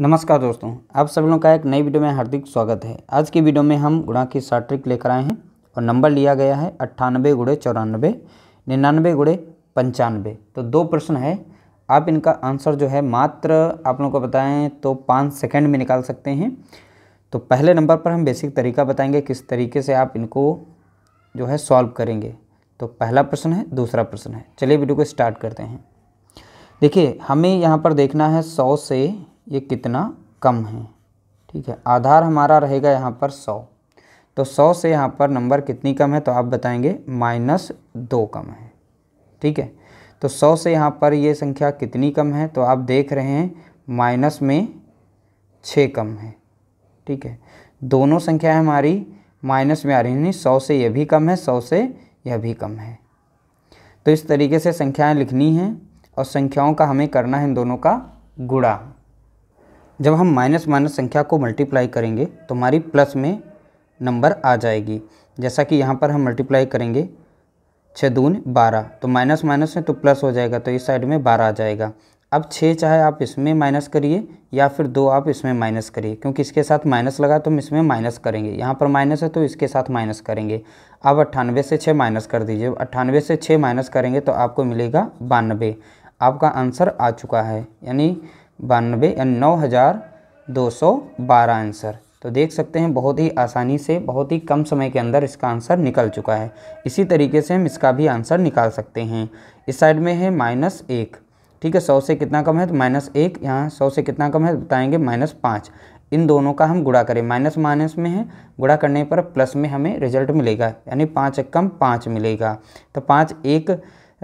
नमस्कार दोस्तों आप सब लोगों का एक नई वीडियो में हार्दिक स्वागत है आज की वीडियो में हम गुणा की शार्ट ट्रिक लेकर आए हैं और नंबर लिया गया है अट्ठानबे गुड़े चौरानबे निन्यानबे गुड़े पंचानबे तो दो प्रश्न है आप इनका आंसर जो है मात्र आप लोगों को बताएं तो पाँच सेकेंड में निकाल सकते हैं तो पहले नंबर पर हम बेसिक तरीका बताएँगे किस तरीके से आप इनको जो है सॉल्व करेंगे तो पहला प्रश्न है दूसरा प्रश्न है चलिए वीडियो को स्टार्ट करते हैं देखिए हमें यहाँ पर देखना है सौ से ये कितना कम है ठीक है आधार हमारा रहेगा यहाँ पर सौ तो सौ से यहाँ पर नंबर कितनी कम है तो आप बताएंगे माइनस दो कम है ठीक है तो सौ से यहाँ पर ये संख्या कितनी कम है तो आप देख रहे हैं माइनस में छः कम है ठीक है दोनों संख्या हमारी माइनस में आ रही नहीं सौ से यह भी कम है सौ से यह भी कम है तो इस तरीके से संख्याएं लिखनी हैं और संख्याओं का हमें करना है इन दोनों का गुड़ा जब हम माइनस माइनस संख्या को मल्टीप्लाई करेंगे तो हमारी प्लस में नंबर आ जाएगी जैसा कि यहाँ पर हम मल्टीप्लाई करेंगे छः दून बारह तो माइनस माइनस है तो प्लस हो जाएगा तो इस साइड में बारह आ जाएगा अब छः चाहे आप इसमें माइनस करिए या फिर दो आप इसमें माइनस करिए क्योंकि इसके साथ माइनस लगा तो हम इसमें माइनस करेंगे यहाँ पर माइनस है तो इसके साथ माइनस करेंगे अब अट्ठानवे से छः माइनस कर दीजिए अट्ठानवे से छः माइनस करेंगे तो आपको मिलेगा बानबे आपका आंसर आ चुका है यानी बानवे नौ हज़ार दो सौ बारह आंसर तो देख सकते हैं बहुत ही आसानी से बहुत ही कम समय के अंदर इसका आंसर निकल चुका है इसी तरीके से हम इसका भी आंसर निकाल सकते हैं इस साइड में है माइनस एक ठीक है सौ से कितना कम है तो माइनस एक यहाँ सौ से कितना कम है बताएंगे माइनस पाँच इन दोनों का हम गुड़ा करें माइनस माइनस में है गुड़ा करने पर प्लस में हमें रिजल्ट मिलेगा यानी पाँच एक कम पाँच मिलेगा तो पाँच एक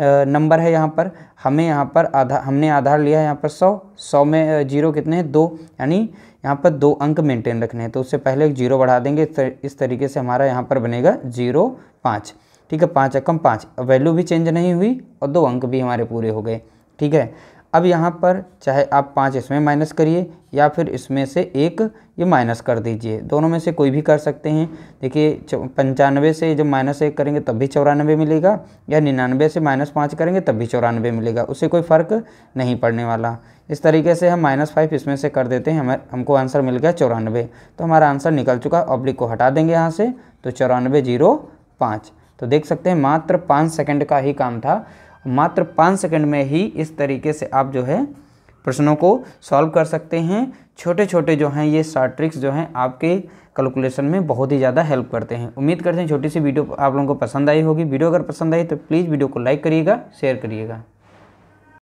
नंबर है यहाँ पर हमें यहाँ पर आधार हमने आधार लिया है यहाँ पर सौ सौ में जीरो कितने हैं दो यानी यहाँ पर दो अंक मेंटेन रखने हैं तो उससे पहले एक जीरो बढ़ा देंगे इस तरीके से हमारा यहाँ पर बनेगा जीरो पाँच ठीक है पाँच अकम पाँच वैल्यू भी चेंज नहीं हुई और दो अंक भी हमारे पूरे हो गए ठीक है अब यहाँ पर चाहे आप पाँच इसमें माइनस करिए या फिर इसमें से एक ये माइनस कर दीजिए दोनों में से कोई भी कर सकते हैं देखिए पंचानवे से जब माइनस एक करेंगे तब भी चौरानवे मिलेगा या निन्यानवे से माइनस पाँच करेंगे तब भी चौरानवे मिलेगा उससे कोई फ़र्क नहीं पड़ने वाला इस तरीके से हम माइनस फाइव इसमें से कर देते हैं हमें हमको आंसर मिल गया चौरानवे तो हमारा आंसर निकल चुका ऑब्लिक को हटा देंगे यहाँ से तो चौरानवे जीरो पाँच तो देख सकते हैं मात्र पाँच सेकंड का ही काम था मात्र पाँच सेकंड में ही इस तरीके से आप जो है प्रश्नों को सॉल्व कर सकते हैं छोटे छोटे जो हैं ये शार्ट ट्रिक्स जो हैं आपके कैलकुलेशन में बहुत ही ज़्यादा हेल्प करते हैं उम्मीद करते हैं छोटी सी वीडियो आप लोगों को पसंद आई होगी वीडियो अगर पसंद आई तो प्लीज़ वीडियो को लाइक करिएगा शेयर करिएगा